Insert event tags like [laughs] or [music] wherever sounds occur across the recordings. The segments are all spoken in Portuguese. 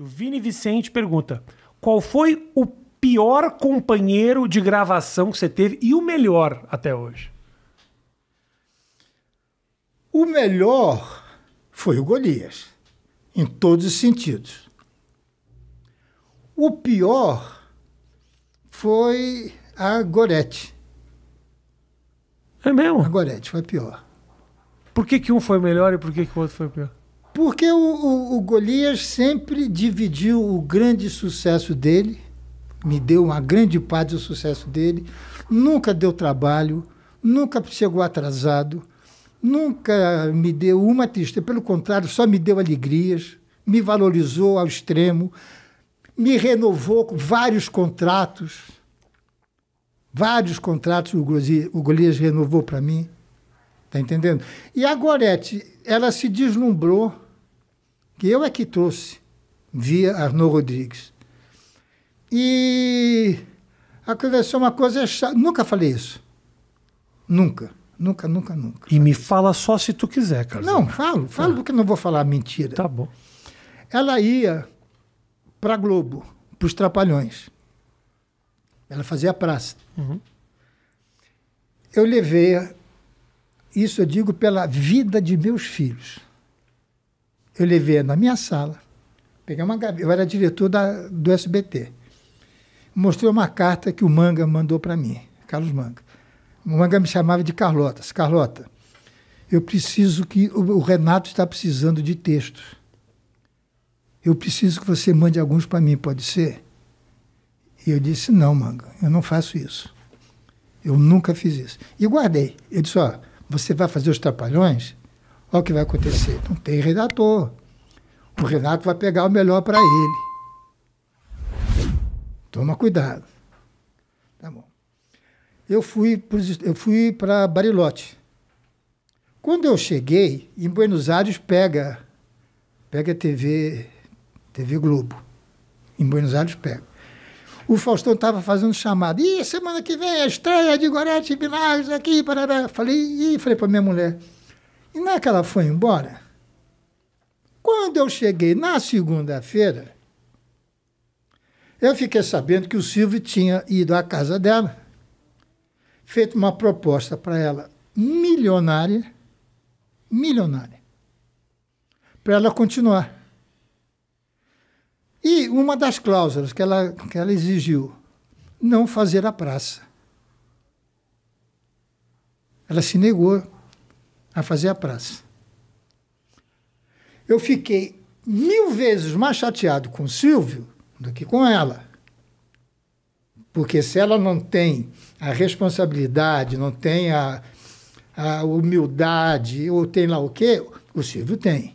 O Vini Vicente pergunta: qual foi o pior companheiro de gravação que você teve e o melhor até hoje? O melhor foi o Golias, em todos os sentidos. O pior foi a Gorete. É mesmo? A Gorete foi pior. Por que, que um foi melhor e por que, que o outro foi pior? Porque o, o, o Golias sempre dividiu o grande sucesso dele, me deu uma grande parte do sucesso dele, nunca deu trabalho, nunca chegou atrasado, nunca me deu uma tristeza, pelo contrário, só me deu alegrias, me valorizou ao extremo, me renovou com vários contratos. Vários contratos o Golias renovou para mim. Está entendendo? E a Gorete, ela se deslumbrou que eu é que trouxe via Arnaud Rodrigues. E aconteceu uma coisa chata. Nunca falei isso. Nunca. Nunca, nunca, nunca. E me fala só se tu quiser, Carlos. Não, falo, falo ah. porque não vou falar mentira. Tá bom. Ela ia para Globo, para os Trapalhões. Ela fazia praça. Uhum. Eu levei, isso eu digo pela vida de meus filhos eu levei na minha sala, peguei uma eu era diretor da, do SBT, mostrei uma carta que o Manga mandou para mim, Carlos Manga. O Manga me chamava de Carlotas. Carlota, eu preciso que o, o Renato está precisando de textos. Eu preciso que você mande alguns para mim, pode ser? E eu disse: Não, Manga, eu não faço isso. Eu nunca fiz isso. E guardei. Ele disse: Ó, você vai fazer os trapalhões? Olha o que vai acontecer. Não tem redator. O Renato vai pegar o melhor para ele. Toma cuidado. Tá bom. Eu fui, eu fui para Barilote. Quando eu cheguei, em Buenos Aires pega, pega TV, TV Globo. Em Buenos Aires pega. O Faustão estava fazendo chamada. Ih, semana que vem é a estreia de Gorete Milagres aqui. Parará. Falei, e falei para minha mulher. E na que ela foi embora, quando eu cheguei na segunda-feira, eu fiquei sabendo que o Silvio tinha ido à casa dela, feito uma proposta para ela milionária, milionária, para ela continuar. E uma das cláusulas que ela, que ela exigiu, não fazer a praça. Ela se negou a fazer a praça. Eu fiquei mil vezes mais chateado com o Silvio do que com ela. Porque se ela não tem a responsabilidade, não tem a, a humildade, ou tem lá o quê, o Silvio tem.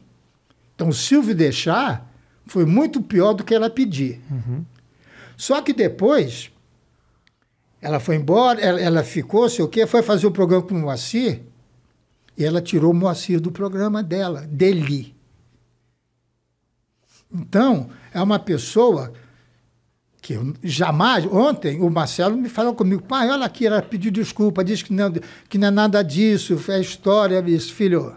Então, o Silvio deixar foi muito pior do que ela pedir. Uhum. Só que depois, ela foi embora, ela, ela, ficou, sei o quê, foi fazer o programa com o Moacir. E ela tirou Moacir do programa dela, dele. Então, é uma pessoa que eu jamais. Ontem, o Marcelo me falou comigo: pai, olha aqui, ela pediu desculpa, diz que não, que não é nada disso, é história. Eu é filho,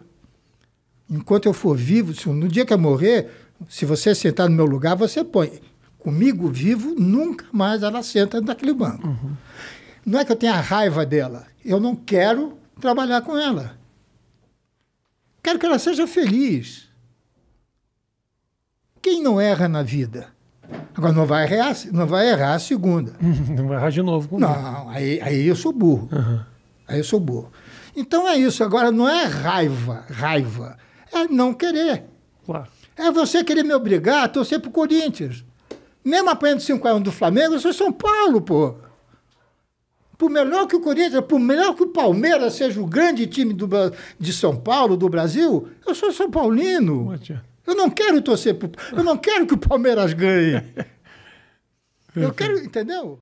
enquanto eu for vivo, no dia que eu morrer, se você sentar no meu lugar, você põe. Comigo vivo, nunca mais ela senta naquele banco. Uhum. Não é que eu tenha raiva dela, eu não quero trabalhar com ela. Quero que ela seja feliz. Quem não erra na vida? Agora não vai errar, não vai errar a segunda. [laughs] não vai errar de novo. Comigo. Não, aí, aí eu sou burro. Uhum. Aí eu sou burro. Então é isso. Agora não é raiva, raiva. É não querer. Claro. É você querer me obrigar a torcer pro Corinthians. Mesmo apanhando 5x1 do Flamengo, eu sou São Paulo, pô por melhor que o Corinthians, por melhor que o Palmeiras seja o grande time do, de São Paulo, do Brasil, eu sou São Paulino. Eu não quero torcer pro, Eu não quero que o Palmeiras ganhe. [laughs] Eu quero, entendeu?